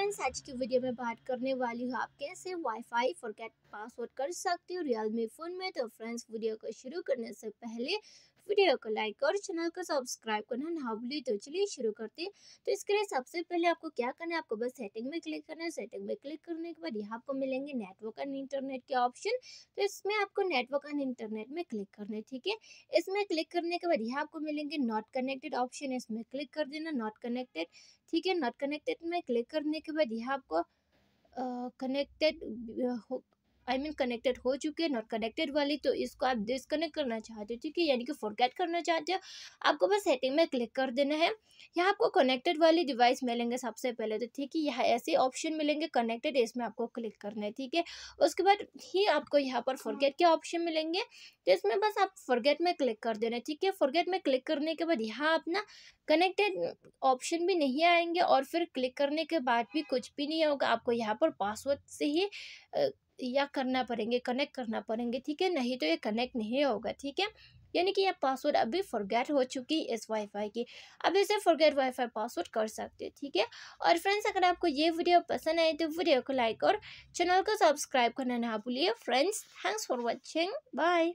Friends आज की video में बात करने वाली हूँ आप कैसे वाईफाई फॉरगेट पासवर्ड कर सकते हो रियलमी फ़ोन में तो फ्रेंड्स वीडियो को शुरू करने से पहले वीडियो को लाइक और चैनल को सब्सक्राइब करना ना भूलिए तो चलिए शुरू करते हैं तो इसके लिए सबसे पहले आपको क्या करना है आपको बस सेटिंग में क्लिक करना है सेटिंग में क्लिक करने के बाद यहाँ आपको मिलेंगे नेटवर्क एंड इंटरनेट के ऑप्शन तो इसमें आपको नेटवर्क एंड इंटरनेट में क्लिक करना है ठीक है इसमें क्लिक करने के बाद यहाँ आपको मिलेंगे नॉट कनेक्टेड ऑप्शन इसमें क्लिक कर देना नॉट कनेक्टेड ठीक है नॉट कनेक्टेड में क्लिक करने के बाद यहाँ आपको कनेक्टेड आई मीन कनेक्टेड हो चुके हैं नॉट कनेक्टेड वाली तो इसको आप डिसकनेक्ट करना चाहते हो ठीक है यानी कि फॉरगेट करना चाहते हो आपको बस सेटिंग में क्लिक कर देना है यहाँ आपको कनेक्टेड वाली डिवाइस मिलेंगे सबसे पहले तो ठीक है यहाँ ऐसे ऑप्शन मिलेंगे कनेक्टेड इसमें आपको क्लिक करना है ठीक है उसके बाद ही आपको यहाँ पर फॉरगेट हाँ। के ऑप्शन मिलेंगे तो इसमें बस आप फॉरगेट में क्लिक कर देना ठीक है फॉरगेट में क्लिक करने के बाद यहाँ अपना कनेक्टेड ऑप्शन भी नहीं आएंगे और फिर क्लिक करने के बाद भी कुछ भी नहीं होगा आपको यहाँ पर पासवर्ड से ही या करना पड़ेंगे कनेक्ट करना पड़ेंगे ठीक है नहीं तो ये कनेक्ट नहीं होगा ठीक है यानी कि यह पासवर्ड अभी फॉरगेट हो चुकी है इस वाईफाई की अब इसे फॉरगेट वाईफाई पासवर्ड कर सकते हो ठीक है और फ्रेंड्स अगर आपको ये वीडियो पसंद आए तो वीडियो को लाइक और चैनल को सब्सक्राइब करना ना भूलिए friends thanks for watching bye